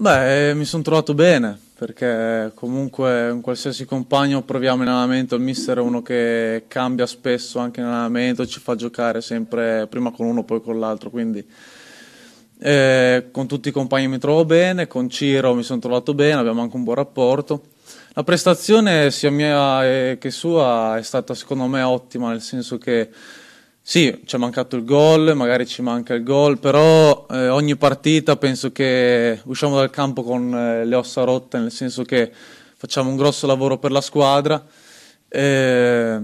Beh, eh, mi sono trovato bene, perché comunque un qualsiasi compagno proviamo in allenamento, il mister è uno che cambia spesso anche in allenamento, ci fa giocare sempre prima con uno poi con l'altro, quindi eh, con tutti i compagni mi trovo bene, con Ciro mi sono trovato bene, abbiamo anche un buon rapporto. La prestazione sia mia eh, che sua è stata secondo me ottima, nel senso che sì, ci è mancato il gol, magari ci manca il gol, però eh, ogni partita penso che usciamo dal campo con eh, le ossa rotte, nel senso che facciamo un grosso lavoro per la squadra. Eh,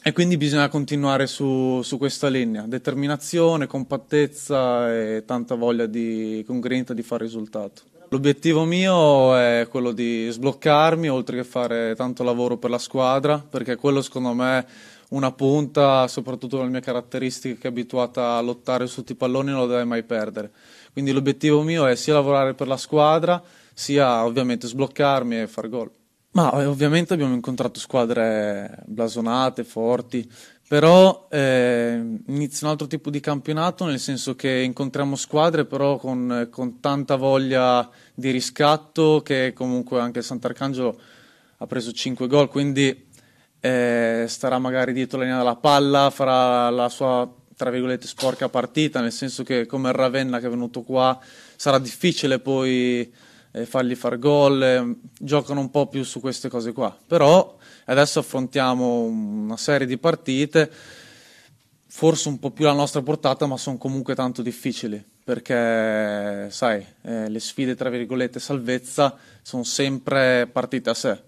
e quindi bisogna continuare su, su, questa linea, determinazione, compattezza e tanta voglia di congruenza di fare risultato. L'obiettivo mio è quello di sbloccarmi, oltre che fare tanto lavoro per la squadra, perché quello secondo me è una punta, soprattutto nelle mie caratteristiche, che è abituata a lottare su tutti i palloni, e non lo deve mai perdere. Quindi l'obiettivo mio è sia lavorare per la squadra, sia ovviamente sbloccarmi e far gol. Ma eh, ovviamente abbiamo incontrato squadre blasonate, forti, però eh, inizia un altro tipo di campionato, nel senso che incontriamo squadre però con, con tanta voglia di riscatto che comunque anche il Sant'Arcangelo ha preso 5 gol, quindi eh, starà magari dietro la linea della palla, farà la sua tra virgolette sporca partita, nel senso che come Ravenna che è venuto qua sarà difficile poi eh, fargli far gol, eh, giocano un po' più su queste cose qua. Però adesso affrontiamo una serie di partite, forse un po' più alla nostra portata, ma sono comunque tanto difficili, perché sai, eh, le sfide, tra virgolette, salvezza sono sempre partite a sé